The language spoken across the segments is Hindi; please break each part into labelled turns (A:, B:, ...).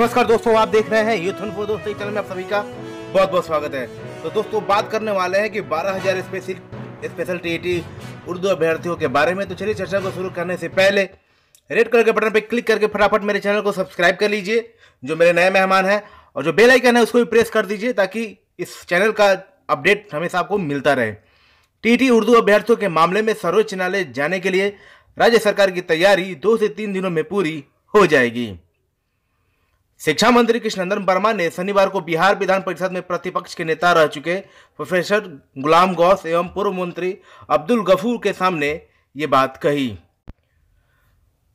A: नमस्कार दोस्तों आप देख रहे हैं यूथ फॉर दोस्तों चैनल में आप सभी का बहुत बहुत स्वागत है तो दोस्तों बात करने वाले हैं कि 12000 स्पेशल स्पेशल टी उर्दू अभ्यर्थियों के बारे में तो चलिए चर्चा को शुरू करने से पहले रेड कलर के बटन पर क्लिक करके फटाफट मेरे चैनल को सब्सक्राइब कर लीजिए जो मेरे नए मेहमान हैं और जो बेलाइकन है उसको भी प्रेस कर दीजिए ताकि इस चैनल का अपडेट हमेशा आपको मिलता रहे टी उर्दू अभ्यर्थियों के मामले में सर्वोच्च न्यायालय जाने के लिए राज्य सरकार की तैयारी दो से तीन दिनों में पूरी हो जाएगी शिक्षा मंत्री कृष्णनंदन वर्मा ने शनिवार को बिहार विधान परिषद में प्रतिपक्ष के नेता रह चुके प्रोफेसर गुलाम गौस एवं पूर्व मंत्री अब्दुल गफूर के सामने ये बात कही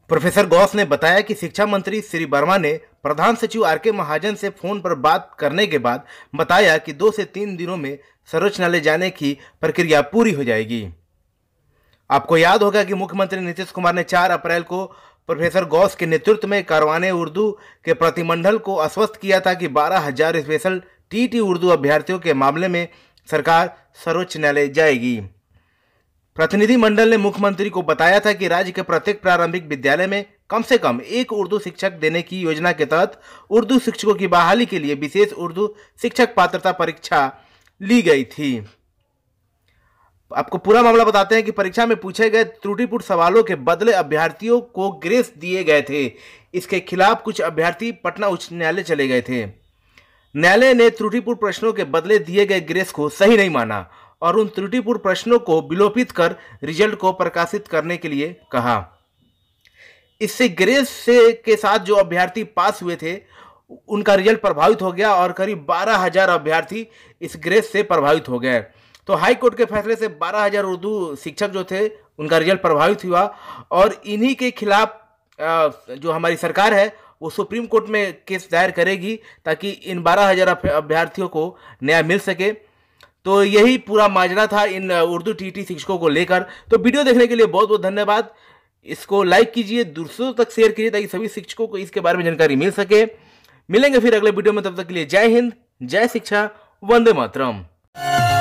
A: प्रोफेसर गौस ने बताया कि शिक्षा मंत्री श्री वर्मा ने प्रधान सचिव आर के महाजन से फोन पर बात करने के बाद बताया कि दो से तीन दिनों में सर्वोच्च न्यायालय जाने की प्रक्रिया पूरी हो जाएगी आपको याद होगा कि मुख्यमंत्री नीतीश कुमार ने 4 अप्रैल को प्रोफेसर गौस के नेतृत्व में कारवाने उर्दू के प्रतिमंडल को आश्वस्त किया था कि बारह हजार स्पेशल टीटी उर्दू अभ्यर्थियों के मामले में सरकार सर्वोच्च न्यायालय जाएगी प्रतिनिधिमंडल ने मुख्यमंत्री को बताया था कि राज्य के प्रत्येक प्रारंभिक विद्यालय में कम से कम एक उर्दू शिक्षक देने की योजना के तहत उर्दू शिक्षकों की बहाली के लिए विशेष उर्दू शिक्षक पात्रता परीक्षा ली गई थी आपको पूरा मामला बताते हैं कि परीक्षा में पूछे गए त्रुटिपूर्ण सवालों के बदले अभ्यर्थियों को ग्रेस दिए गए थे इसके खिलाफ कुछ अभ्यर्थी पटना उच्च न्यायालय चले गए थे न्यायालय ने त्रुटिपूर्ण प्रश्नों के बदले दिए गए ग्रेस को सही नहीं माना और उन त्रुटिपूर्ण प्रश्नों को विलोपित कर रिजल्ट को प्रकाशित करने के लिए कहा इससे ग्रेस से के साथ जो अभ्यर्थी पास हुए थे उनका रिजल्ट प्रभावित हो गया और करीब बारह हजार अभ्यर्थी इस ग्रेस से प्रभावित हो गए तो हाई कोर्ट के फैसले से 12000 उर्दू शिक्षक जो थे उनका रिजल्ट प्रभावित हुआ और इन्हीं के खिलाफ जो हमारी सरकार है वो सुप्रीम कोर्ट में केस दायर करेगी ताकि इन बारह हजार अभ्यर्थियों को न्याय मिल सके तो यही पूरा माजरा था इन उर्दू टी शिक्षकों को लेकर तो वीडियो देखने के लिए बहुत बहुत धन्यवाद इसको लाइक कीजिए दूसरों तक शेयर कीजिए ताकि सभी शिक्षकों को इसके बारे में जानकारी मिल सके मिलेंगे फिर अगले वीडियो में तब तक के लिए जय हिंद जय शिक्षा वंदे मातरम